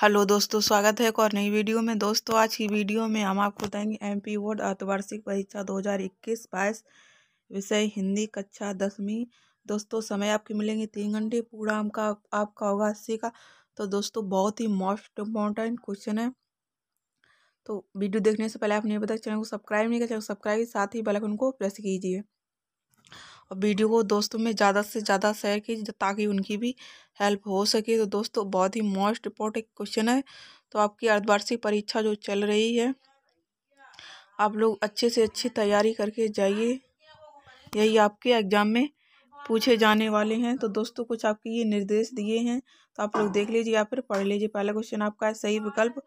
hello दोस्तों स्वागत है एक और नई वीडियो में दोस्तों आज की वीडियो में हम आपको बताएंगे एम पी बोर्ड अर्थवार्षिक परीक्षा 2021 बाईस विषय हिंदी कक्षा दसवीं दोस्तों समय आपके मिलेंगे तीन घंटे पूरा का आपका होगा अस्सी का तो दोस्तों बहुत ही मोस्ट इम्पॉर्टेंट क्वेश्चन है तो वीडियो देखने से पहले आपने बताया चैनल को सब्सक्राइब नहीं किया चैनल सब्सक्राइब साथ ही बेलाइकन को प्रेस कीजिए और वीडियो को दोस्तों में ज़्यादा से ज़्यादा शेयर कीजिए ताकि उनकी भी हेल्प हो सके तो दोस्तों बहुत ही मोस्ट इम्पोर्टेंट क्वेश्चन है तो आपकी अर्धवार्षिक परीक्षा जो चल रही है आप लोग अच्छे से अच्छी तैयारी करके जाइए यही आपके एग्ज़ाम में पूछे जाने वाले हैं तो दोस्तों कुछ आपके ये निर्देश दिए हैं तो आप लोग देख लीजिए या फिर पढ़ लीजिए पहला क्वेश्चन आपका है सही विकल्प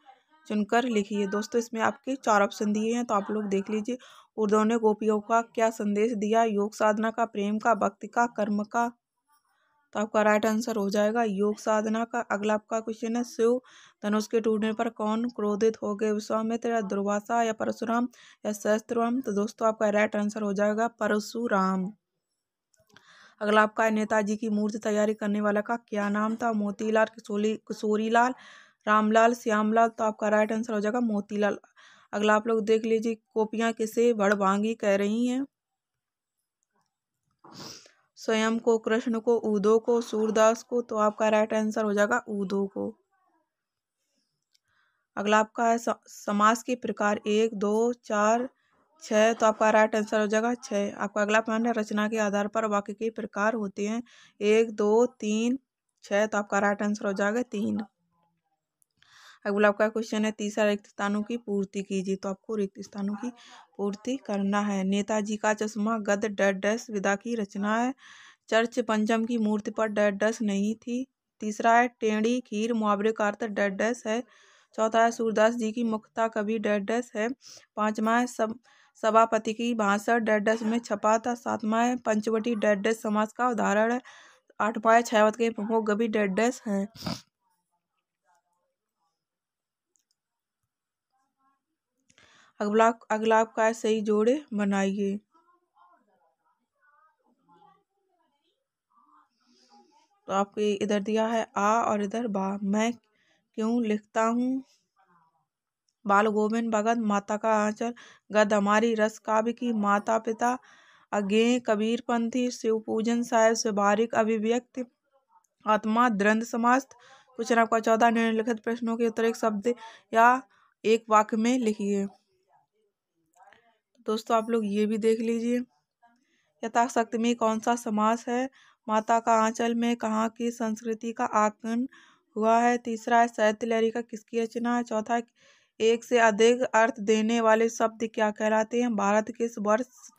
चुनकर लिखिए दोस्तों इसमें आपके चार ऑप्शन दिए हैं तो आप लोग देख लीजिए उर्दों ने गोपियों का क्या संदेश दिया योग साधना का प्रेम का भक्ति का कर्म का तो आपका राइट आंसर हो जाएगा योग साधना का अगला आपका क्वेश्चन है शिव धनुष के टूटने पर कौन क्रोधित हो गए विश्वामित्र या दुर्वासा या परशुराम या शस्त्रम तो दोस्तों आपका राइट आंसर हो जाएगा परशुराम अगला आपका नेताजी की मूर्ति तैयारी करने वाला का क्या नाम था मोतीलाल किशोरी किशोरीलाल रामलाल श्यामलाल तो आपका राइट आंसर हो जाएगा मोतीलाल अगला आप लोग देख लीजिए कॉपियाँ किसे भड़भांगी कह रही हैं स्वयं को कृष्ण को उदो को सूरदास को तो आपका राइट आंसर हो जाएगा उदो को अगला आपका है समास के प्रकार एक दो चार छः तो आपका राइट आंसर हो जाएगा छः आपका अगला पॉइंट है रचना के आधार पर वाक्य के प्रकार होते हैं एक दो तीन छः तो आपका राइट आंसर हो जाएगा तीन गुलाब का क्वेश्चन है तीसरा रिक्त स्थानों की पूर्ति कीजिए तो आपको रिक्त स्थानों की पूर्ति करना है नेताजी का चश्मा गद डस विदा की रचना है चर्च पंचम की मूर्ति पर डस नहीं थी तीसरा है टेढ़ी खीर मुआवरे का अर्थ डस है चौथा है सूरदास जी की मुख्यता कभी डस है पांचवा है सब सभापति की भाषण डस में छपा था सातवा है पंचवटी डस समाज का उदाहरण है आठवा है छायावत के प्रमुख कभी डस हैं अगला अगला आपका ऐसे ही जोड़े बनाइए तो आपके इधर दिया है आ और इधर बा मैं क्यों लिखता हूँ बाल गोविंद भगत माता का आंचल गद हमारी रस काव्य की माता पिता अज्ञे कबीरपंथी शिव पूजन साहेब से बारिक अभिव्यक्त आत्मा द्रंद समास्त कुछ आपका चौदह निम्नलिखित प्रश्नों के उत्तर एक शब्द या एक वाक्य में लिखिए दोस्तों आप लोग ये भी देख लीजिए यथाशक्ति में कौन सा समास है माता का आंचल में कहाँ की संस्कृति का आकन हुआ है तीसरा है सैतलहरी का किसकी रचना है चौथा एक से अधिक अर्थ देने वाले शब्द क्या कहलाते हैं भारत किस वर्ष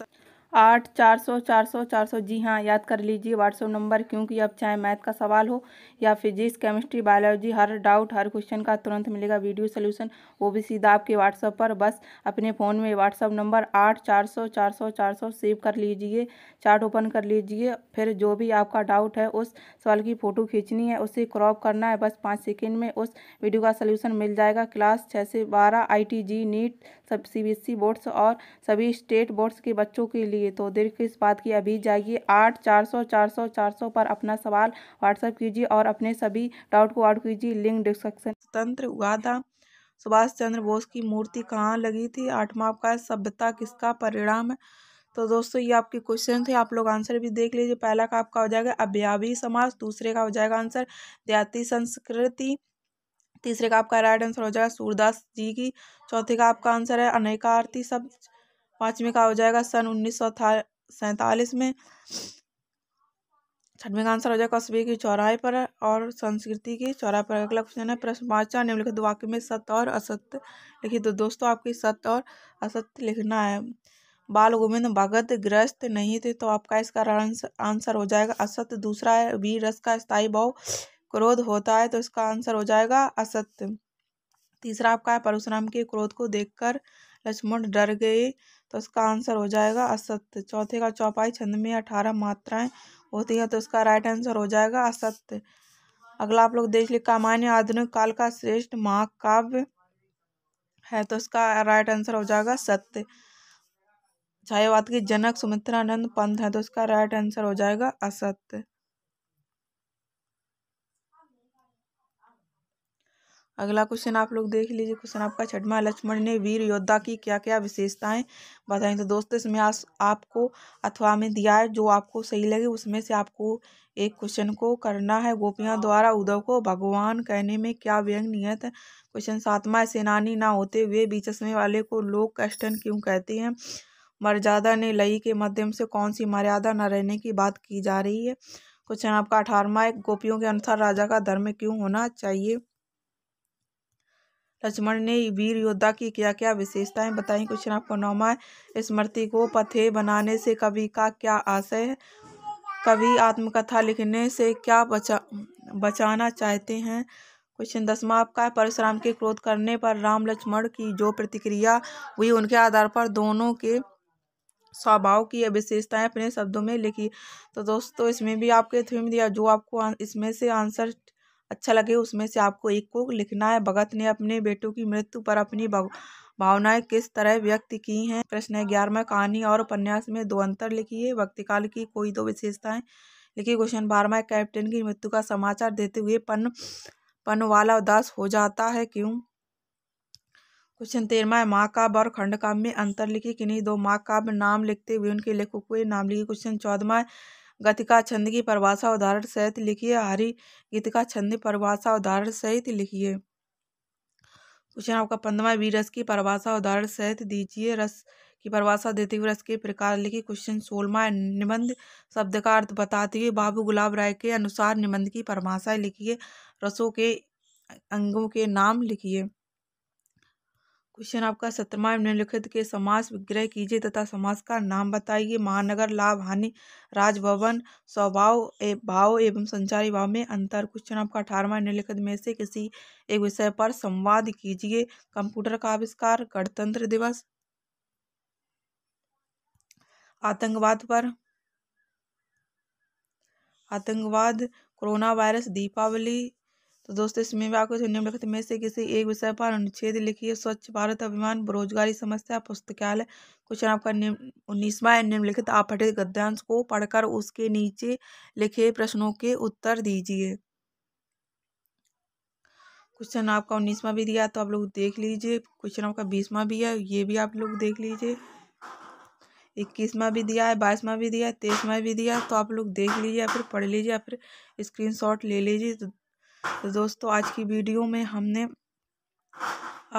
आठ चार सौ चार सौ चार सौ जी हाँ याद कर लीजिए व्हाट्सअप नंबर क्योंकि अब चाहे मैथ का सवाल हो या फिजिक्स केमिस्ट्री बायोलॉजी हर डाउट हर क्वेश्चन का तुरंत मिलेगा वीडियो सोल्यूशन वो भी सीधा आपके व्हाट्सअप पर बस अपने फ़ोन में व्हाट्सअप नंबर आठ चार सौ चार सौ चार सौ सेव कर लीजिए चार्ट ओपन कर लीजिए फिर जो भी आपका डाउट है उस सवाल की फ़ोटो खींचनी है उसे क्रॉप करना है बस पाँच सेकेंड में उस वीडियो का सोल्यूशन मिल जाएगा क्लास छः से बारह आई टी जी नीट सब C B S E boards और सभी स्टेट बोर्ड्स के बच्चों के लिए लिए तो देर किस बात की अभी जाइए आठ चार सौ चार सौ चार सौ पर अपना सवाल व्हाट्सएप कीजिए और अपने सभी डाउट को ऐड कीजिए लिंक डिस्क्रिप्शन स्वतंत्र हुआ था सुभाष चंद्र बोस की मूर्ति कहाँ लगी थी आठवां का सभ्यता किसका परिणाम है तो दोस्तों ये आपके क्वेश्चन थे आप लोग आंसर भी देख लीजिए पहला का आपका हो जाएगा अभ्यावी समाज दूसरे का हो जाएगा आंसर देहाती संस्कृति तीसरे का आपका राइट आंसर हो जाएगा सूरदास जी की चौथे का आपका आंसर है अनेकार्थी सब पाँचवें का हो जाएगा सन उन्नीस सौ सैंतालीस में छठवें का आंसर हो जाएगा कस्बे की चौराहे पर और संस्कृति की चौराहे पर अगला क्वेश्चन है प्रश्न पाचा निम्नलिखित वाक्य में सत्य और असत्य लिखित तो दोस्तों आपकी सत्य और असत्य लिखना है बाल गोविंद भगत ग्रस्त नहीं थे तो आपका इसका आंसर हो जाएगा असत्य दूसरा है वीर रस का स्थायी भाव क्रोध होता है तो इसका आंसर हो जाएगा असत्य तीसरा आपका है परशुराम के क्रोध को देखकर लक्ष्मण डर गए तो इसका आंसर हो जाएगा असत्य चौथे का चौपाई छंद में अठारह मात्राएं होती है तो इसका राइट आंसर हो जाएगा असत्य अगला आप लोग देख लिख कामान्य आधुनिक काल का श्रेष्ठ महाकाव्य है तो इसका राइट आंसर हो जाएगा सत्य छायावाद के जनक सुमित्रानंद पंत है तो इसका राइट आंसर हो जाएगा असत्य अगला क्वेश्चन आप लोग देख लीजिए क्वेश्चन आपका छठमा लक्ष्मण ने वीर योद्धा की क्या क्या विशेषताएं बताएं तो दोस्तों इसमें आज आपको अथवा में दिया है जो आपको सही लगे उसमें से आपको एक क्वेश्चन को करना है गोपियां द्वारा उद्धव को भगवान कहने में क्या व्यंग नियत है क्वेश्चन सातवा सेनानी ना होते हुए बीचसमे वाले को लोक कष्टन क्यों कहते हैं मर्यादा ने लई के माध्यम से कौन सी मर्यादा न रहने की बात की जा रही है क्वेश्चन आपका अठारवा एक गोपियों के अनुसार राजा का धर्म क्यों होना चाहिए लक्ष्मण ने वीर योद्धा की क्या क्या विशेषताएं बताई कुछ ना पुनौमा स्मृति को पथे बनाने से कवि का क्या आशय है कवि आत्मकथा लिखने से क्या बचा बचाना चाहते हैं क्वेश्चन दसवा आपका है परशुराम के क्रोध करने पर राम लक्ष्मण की जो प्रतिक्रिया हुई उनके आधार पर दोनों के स्वभाव की विशेषताएं अपने शब्दों में लिखी तो दोस्तों इसमें भी आपके थीम दिया जो आपको इसमें से आंसर अच्छा लगे उसमें से आपको एक को लिखना है भगत ने अपने बेटों की मृत्यु पर अपनी भावनाएं किस तरह व्यक्त की हैं प्रश्न है ग्यारहवा कहानी और उपन्यास में दो अंतर लिखी है भक्तिकाल की कोई दो विशेषताएं लिखी क्वेश्चन बारहवा कैप्टन की मृत्यु का समाचार देते हुए पन पन वाला उदास हो जाता है क्यों क्वेश्चन तेरहवा महाकाव्य और खंड काव्य में अंतर लिखी किन्हीं दो महाकाव्य नाम लिखते हुए उनके लेखकों के नाम लिखे क्वेश्चन चौदहवा गतिका छंद की परिभाषा उदाहरण सहित लिखिए हरी गीत का छंद परिभाषा उदाहरण सहित लिखिए क्वेश्चन आपका पंद्रवा बी रस की परिभाषा उदाहरण सहित दीजिए रस की परिभाषा देते हुए रस के प्रकार लिखिए क्वेश्चन सोलमा निबंध शब्द का अर्थ बताते हुए बाबू गुलाब राय के अनुसार निबंध की परिभाषा लिखिए रसों के अंगों के नाम लिखिए क्वेश्चन आपका सत्रमा निम्नलिखित के समास विग्रह कीजिए तथा समास का नाम बताइए महानगर लाभ हानि राजभवन स्वभाव ए, भाव एवं संचारी भाव में अंतर क्वेश्चन आपका अठारहवा निम्नलिखित में से किसी एक विषय पर संवाद कीजिए कंप्यूटर का आविष्कार गणतंत्र दिवस आतंकवाद पर आतंकवाद कोरोना वायरस दीपावली तो दोस्तों इसमें भी आपको निम्नलिखित में से किसी एक विषय पर अनुच्छेद लिखिए स्वच्छ भारत अभियान बेरोजगारी समस्या पुस्तकालय क्वेश्चन आपका निम्न उन्नीसवा है निम्नलिखित पठित गद्यांश को पढ़कर उसके नीचे लिखे प्रश्नों के उत्तर दीजिए क्वेश्चन आपका उन्नीसवा भी दिया तो आप लोग देख लीजिए क्वेश्चन आपका बीसवा भी है ये भी आप लोग देख लीजिए इक्कीसवा भी दिया है बाईसवा भी दिया है तेईसवा भी दिया तो आप लोग देख लीजिए या फिर पढ़ लीजिए या फिर स्क्रीनशॉट ले लीजिए तो तो दोस्तों आज की वीडियो में हमने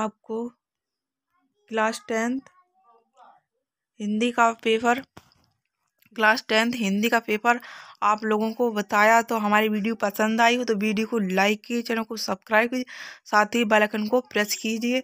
आपको क्लास टेंथ हिंदी का पेपर क्लास टेंथ हिंदी का पेपर आप लोगों को बताया तो हमारी वीडियो पसंद आई हो तो वीडियो को लाइक कीजिए चैनल को सब्सक्राइब कीजिए साथ ही बेल आइकन को प्रेस कीजिए